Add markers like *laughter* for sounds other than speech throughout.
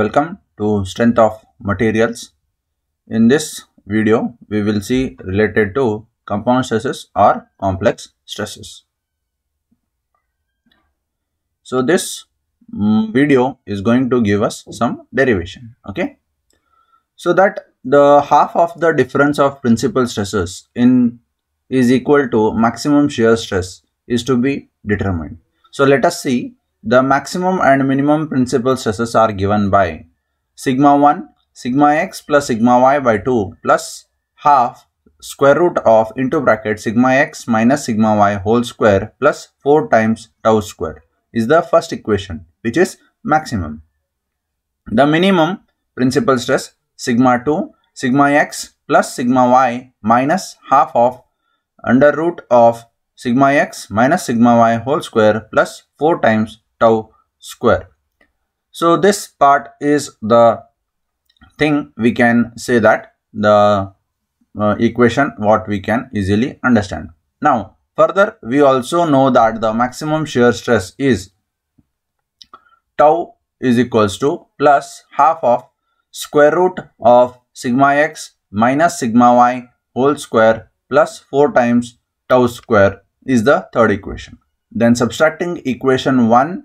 Welcome to Strength of Materials. In this video, we will see related to compound stresses or complex stresses. So this mm, video is going to give us some derivation, okay? So that the half of the difference of principal stresses in is equal to maximum shear stress is to be determined. So let us see the maximum and minimum principal stresses are given by sigma 1 sigma x plus sigma y by 2 plus half square root of into bracket sigma x minus sigma y whole square plus 4 times tau square is the first equation which is maximum. The minimum principal stress sigma 2 sigma x plus sigma y minus half of under root of sigma x minus sigma y whole square plus 4 times tau square. So this part is the thing we can say that the uh, equation what we can easily understand. Now further we also know that the maximum shear stress is tau is equals to plus half of square root of sigma x minus sigma y whole square plus 4 times tau square is the third equation. Then subtracting equation 1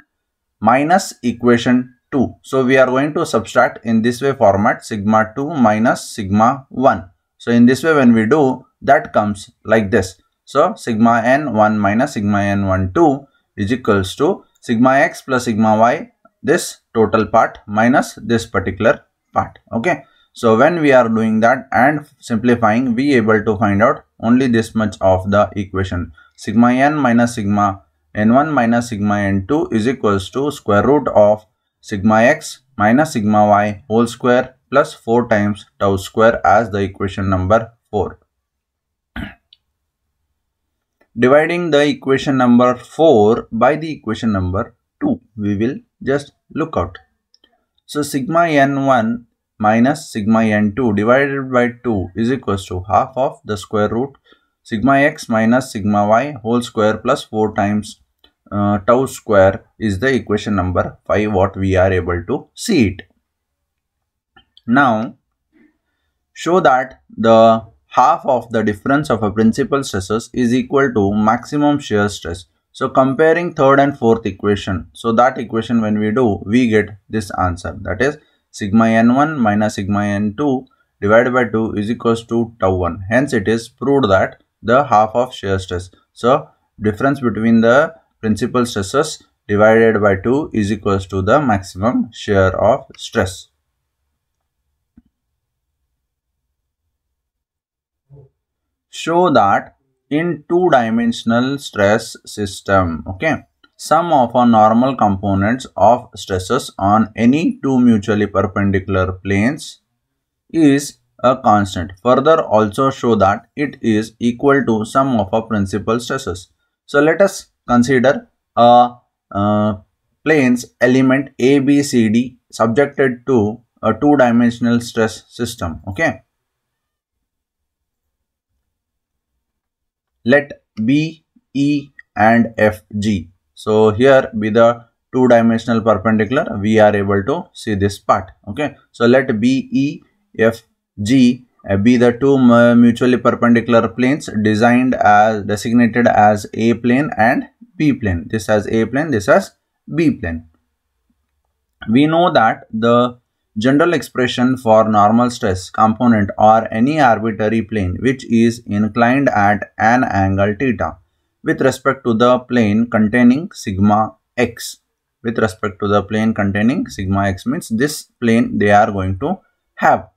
minus equation 2. So we are going to subtract in this way format sigma 2 minus sigma 1. So in this way when we do that comes like this. So sigma n 1 minus sigma n 1 2 is equals to sigma x plus sigma y this total part minus this particular part. Okay. So when we are doing that and simplifying we able to find out only this much of the equation sigma n minus sigma n1 minus sigma n2 is equals to square root of sigma x minus sigma y whole square plus 4 times tau square as the equation number 4. *clears throat* Dividing the equation number 4 by the equation number 2, we will just look out. So sigma n1 minus sigma n2 divided by 2 is equals to half of the square root sigma x minus sigma y whole square plus 4 times uh, tau square is the equation number 5 what we are able to see it. Now show that the half of the difference of a principal stresses is equal to maximum shear stress. So comparing third and fourth equation. So that equation when we do we get this answer that is sigma n1 minus sigma n2 divided by 2 is equals to tau 1. Hence it is proved that the half of shear stress. So difference between the principal stresses divided by 2 is equals to the maximum shear of stress. Show that in two-dimensional stress system, okay, sum of a normal components of stresses on any two mutually perpendicular planes is a constant. Further also show that it is equal to sum of a principal stresses. So let us consider a uh, planes element A, B, C, D subjected to a two-dimensional stress system. Okay. Let B, E and F, G. So here be the two-dimensional perpendicular. We are able to see this part. Okay. So let B, E, F, G uh, be the two mutually perpendicular planes designed as designated as A plane and P plane. This has A plane, this has B plane. We know that the general expression for normal stress component or any arbitrary plane which is inclined at an angle theta with respect to the plane containing sigma x with respect to the plane containing sigma x means this plane they are going to have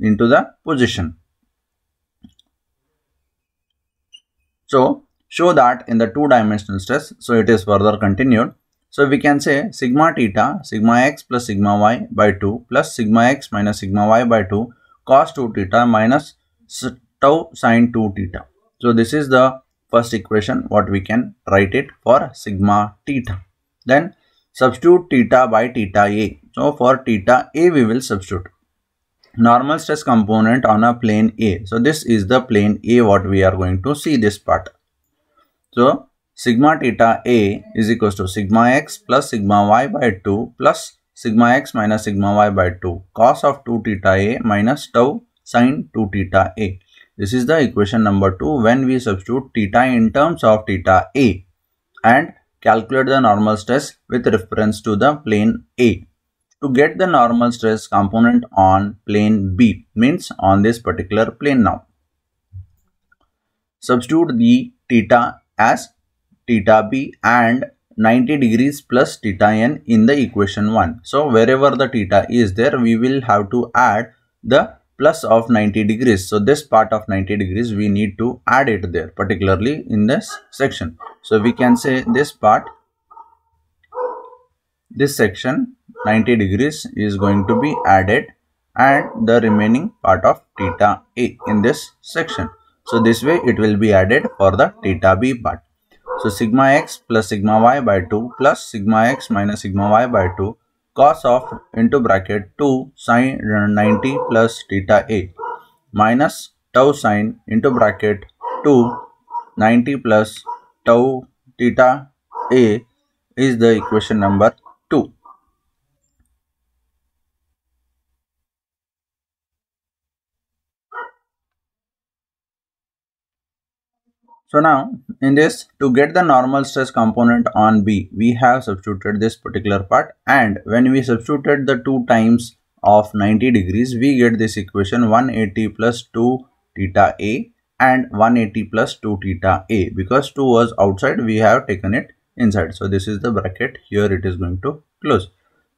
into the position. So, show that in the two-dimensional stress. So it is further continued. So we can say sigma theta sigma x plus sigma y by 2 plus sigma x minus sigma y by 2 cos 2 theta minus tau sine 2 theta. So this is the first equation what we can write it for sigma theta. Then substitute theta by theta a. So for theta a we will substitute normal stress component on a plane a. So this is the plane a what we are going to see this part. So, sigma theta A is equals to sigma x plus sigma y by 2 plus sigma x minus sigma y by 2 cos of 2 theta A minus tau sine 2 theta A. This is the equation number 2 when we substitute theta in terms of theta A and calculate the normal stress with reference to the plane A to get the normal stress component on plane B means on this particular plane now. Substitute the theta as theta b and 90 degrees plus theta n in the equation 1. So wherever the theta is there we will have to add the plus of 90 degrees. So this part of 90 degrees we need to add it there particularly in this section. So we can say this part this section 90 degrees is going to be added and the remaining part of theta a in this section. So this way it will be added for the theta b part. So sigma x plus sigma y by 2 plus sigma x minus sigma y by 2 cos of into bracket 2 sine 90 plus theta a minus tau sine into bracket 2 90 plus tau theta a is the equation number 2. So now in this to get the normal stress component on B, we have substituted this particular part and when we substituted the two times of 90 degrees, we get this equation 180 plus 2 theta A and 180 plus 2 theta A because 2 was outside, we have taken it inside. So this is the bracket here it is going to close.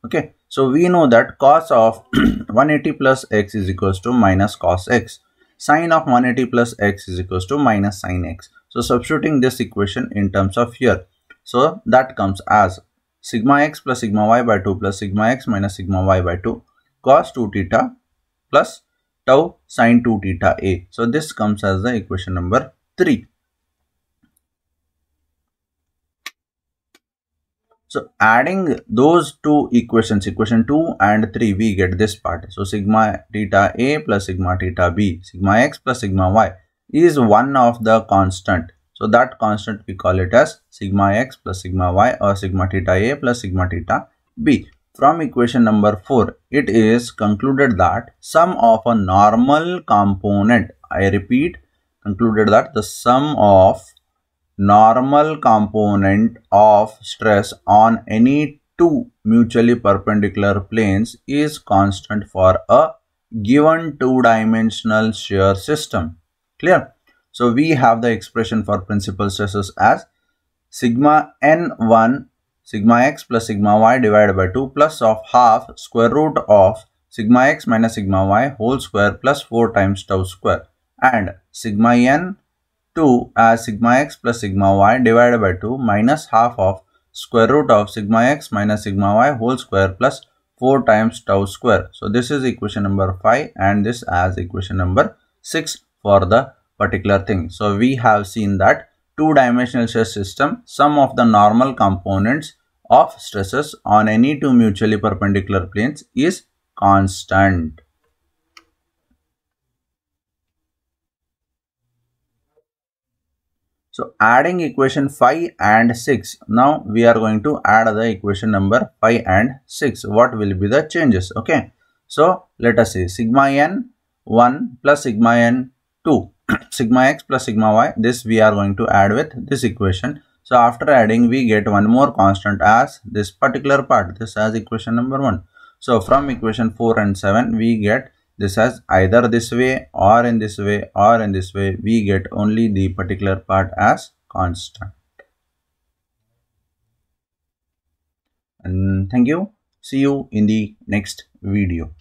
Okay. So we know that cos of *clears throat* 180 plus x is equals to minus cos x. Sine of 180 plus x is equals to minus sine x. So substituting this equation in terms of here. So that comes as sigma x plus sigma y by 2 plus sigma x minus sigma y by 2 cos 2 theta plus tau sine 2 theta a. So this comes as the equation number 3. So adding those two equations, equation 2 and 3, we get this part. So sigma theta a plus sigma theta b, sigma x plus sigma y is one of the constant. So that constant we call it as sigma x plus sigma y or sigma theta a plus sigma theta b. From equation number 4, it is concluded that sum of a normal component, I repeat, concluded that the sum of normal component of stress on any two mutually perpendicular planes is constant for a given two-dimensional shear system. Clear? So we have the expression for principal stresses as sigma n1 sigma x plus sigma y divided by 2 plus of half square root of sigma x minus sigma y whole square plus 4 times tau square and sigma n 2 as sigma x plus sigma y divided by 2 minus half of square root of sigma x minus sigma y whole square plus 4 times tau square. So this is equation number 5 and this as equation number 6 for the particular thing. So we have seen that two-dimensional stress system, Some of the normal components of stresses on any two mutually perpendicular planes is constant. So adding equation 5 and 6. Now we are going to add the equation number 5 and 6. What will be the changes? Okay. So let us see sigma n 1 plus sigma n 2 *clears throat* sigma x plus sigma y this we are going to add with this equation so after adding we get one more constant as this particular part this as equation number 1 so from equation 4 and 7 we get this as either this way or in this way or in this way we get only the particular part as constant and thank you see you in the next video